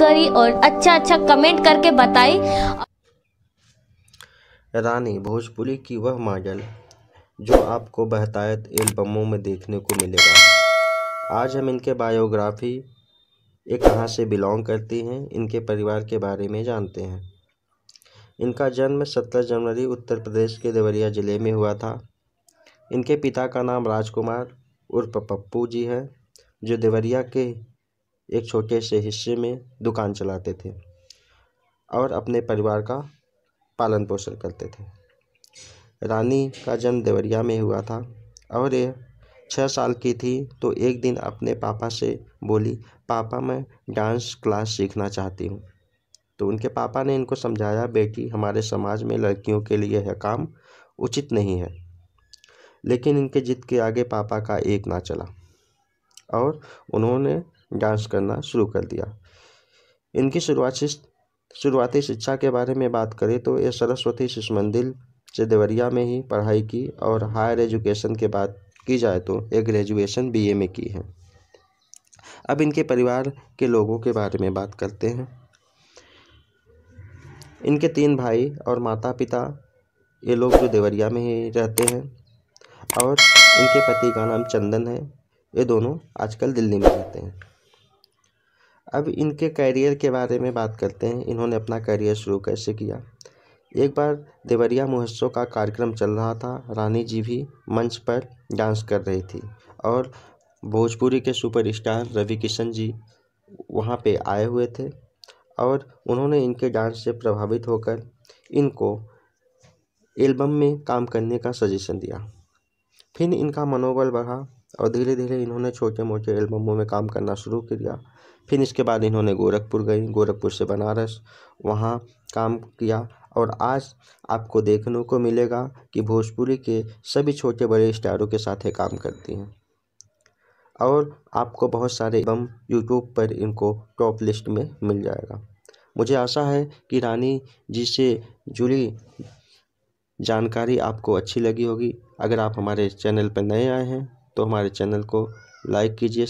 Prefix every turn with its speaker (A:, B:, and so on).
A: करी और अच्छा अच्छा कमेंट करके बताई रानी भोजपुरी की वह मॉडल जो आपको बहतायत एल्बमों में देखने को मिलेगा आज हम इनके बायोग्राफी एक कहाँ से बिलोंग करती हैं इनके परिवार के बारे में जानते हैं इनका जन्म 17 जनवरी उत्तर प्रदेश के देवरिया ज़िले में हुआ था इनके पिता का नाम राजकुमार उर्फ पप्पू जी हैं जो देवरिया के एक छोटे से हिस्से में दुकान चलाते थे और अपने परिवार का पालन पोषण करते थे रानी का जन्म देवरिया में हुआ था और ये छः साल की थी तो एक दिन अपने पापा से बोली पापा मैं डांस क्लास सीखना चाहती हूँ तो उनके पापा ने इनको समझाया बेटी हमारे समाज में लड़कियों के लिए यह काम उचित नहीं है लेकिन इनके जिद के आगे पापा का एक ना चला और उन्होंने डांस करना शुरू कर दिया इनकी शुरुआत शुरुआती शिक्षा के बारे में बात करें तो ये सरस्वती शिशु मंदिर से देवरिया में ही पढ़ाई की और हायर एजुकेशन के बाद की जाए तो ये ग्रेजुएशन बीए में की है अब इनके परिवार के लोगों के बारे में बात करते हैं इनके तीन भाई और माता पिता ये लोग जो देवरिया में ही रहते हैं और इनके पति का नाम चंदन है ये दोनों आजकल दिल्ली में रहते हैं अब इनके कैरियर के बारे में बात करते हैं इन्होंने अपना करियर शुरू कैसे किया एक बार देवरिया महोत्सव का कार्यक्रम चल रहा था रानी जी भी मंच पर डांस कर रही थी और भोजपुरी के सुपरस्टार रवि किशन जी वहाँ पे आए हुए थे और उन्होंने इनके डांस से प्रभावित होकर इनको एल्बम में काम करने का सजेशन दिया फिर इनका मनोबल बढ़ा और धीरे धीरे इन्होंने छोटे मोटे एल्बमों में काम करना शुरू किया फिर इसके बाद इन्होंने गोरखपुर गई गोरखपुर से बनारस वहाँ काम किया और आज आपको देखने को मिलेगा कि भोजपुरी के सभी छोटे बड़े स्टारों के साथ काम करती हैं और आपको बहुत सारे एल्बम यूट्यूब पर इनको टॉप लिस्ट में मिल जाएगा मुझे आशा है कि रानी जी से जुड़ी जानकारी आपको अच्छी लगी होगी अगर आप हमारे चैनल पर नए आए हैं तो हमारे चैनल को लाइक कीजिए